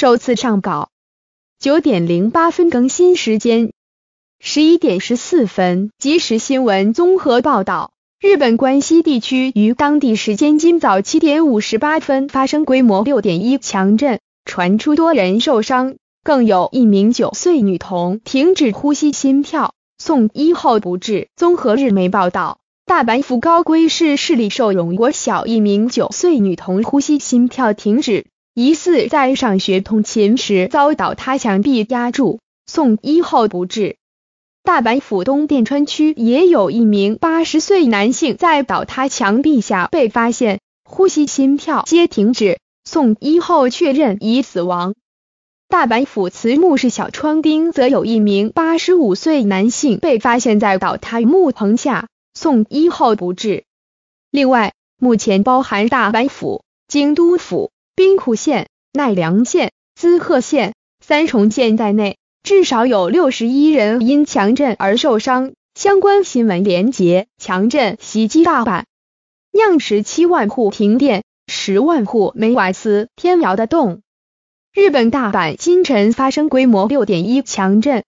首次上稿九点零八分更新时间十一点十四分即时新闻综合报道：日本关西地区于当地时间今早七点五十八分发生规模六点一强震，传出多人受伤，更有一名九岁女童停止呼吸心跳，送医后不治。综合日媒报道，大阪府高龟市市立寿辱，国小一名九岁女童呼吸心跳停止。疑似在上学通勤时遭倒塌墙壁压住，送医后不治。大阪府东电川区也有一名80岁男性在倒塌墙壁下被发现，呼吸、心跳皆停止，送医后确认已死亡。大阪府慈木市小川町则有一名85岁男性被发现在倒塌木棚下，送医后不治。另外，目前包含大阪府、京都府。兵库县、奈良县、滋贺县三重县在内，至少有六十一人因强震而受伤。相关新闻连结：强震袭击大阪，酿十七万户停电，十万户没瓦斯，天摇的动。日本大阪今晨发生规模六点一强震。